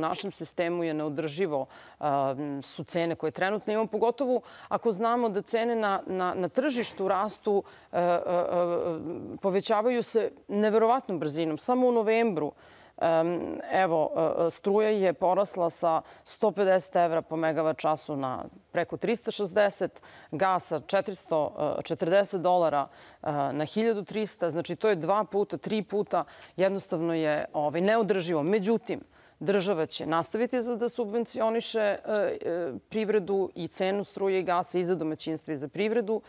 u našem sistemu je neodrživo su cene koje trenutno imamo, pogotovo ako znamo da cene na, na, na tržištu rastu e, e, e, povećavaju se neverovatnom brzinom. Samo u novembru Evo, struja je porasla sa 150 evra po megavat času na preko 360, gasa 440 dolara na 1300, znači to je dva puta, tri puta, jednostavno je ovaj, neodrživo. Međutim, Država će nastaviti da subvencioniše e, e, privredu i cenu struje i gasa i za domaćinstvo i za privredu,